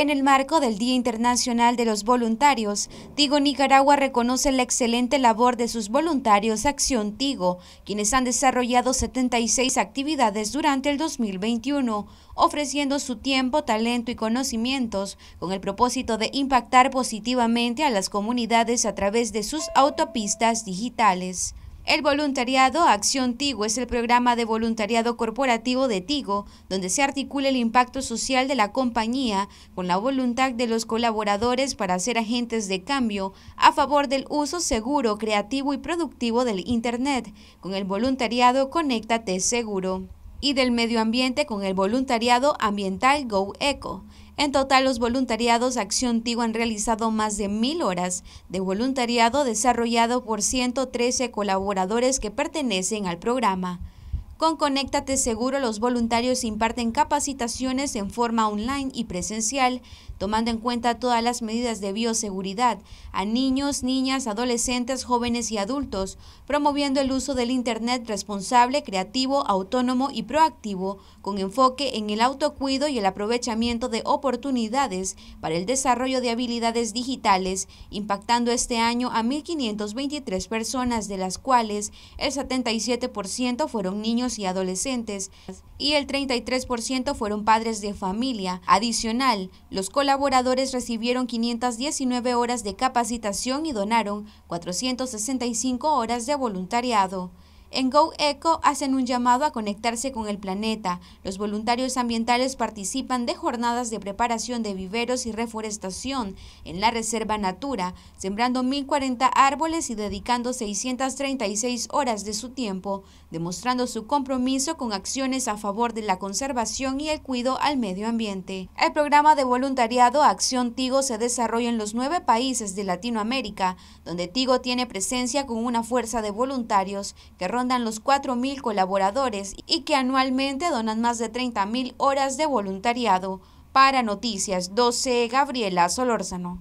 En el marco del Día Internacional de los Voluntarios, Tigo Nicaragua reconoce la excelente labor de sus voluntarios Acción Tigo, quienes han desarrollado 76 actividades durante el 2021, ofreciendo su tiempo, talento y conocimientos con el propósito de impactar positivamente a las comunidades a través de sus autopistas digitales. El voluntariado Acción Tigo es el programa de voluntariado corporativo de Tigo, donde se articula el impacto social de la compañía con la voluntad de los colaboradores para ser agentes de cambio a favor del uso seguro, creativo y productivo del Internet. Con el voluntariado Conéctate Seguro y del medio ambiente con el voluntariado ambiental Go Eco. En total, los voluntariados Acción Tigo han realizado más de mil horas de voluntariado desarrollado por 113 colaboradores que pertenecen al programa. Con Conéctate Seguro, los voluntarios imparten capacitaciones en forma online y presencial, tomando en cuenta todas las medidas de bioseguridad a niños, niñas, adolescentes, jóvenes y adultos, promoviendo el uso del Internet responsable, creativo, autónomo y proactivo, con enfoque en el autocuido y el aprovechamiento de oportunidades para el desarrollo de habilidades digitales, impactando este año a 1.523 personas, de las cuales el 77% fueron niños y adolescentes y el 33% fueron padres de familia. Adicional, los colaboradores recibieron 519 horas de capacitación y donaron 465 horas de voluntariado. En Go Eco hacen un llamado a conectarse con el planeta. Los voluntarios ambientales participan de jornadas de preparación de viveros y reforestación en la Reserva Natura, sembrando 1.040 árboles y dedicando 636 horas de su tiempo, demostrando su compromiso con acciones a favor de la conservación y el cuidado al medio ambiente. El programa de voluntariado Acción Tigo se desarrolla en los nueve países de Latinoamérica, donde Tigo tiene presencia con una fuerza de voluntarios que rondan los 4.000 colaboradores y que anualmente donan más de 30.000 horas de voluntariado. Para Noticias 12, Gabriela Solórzano.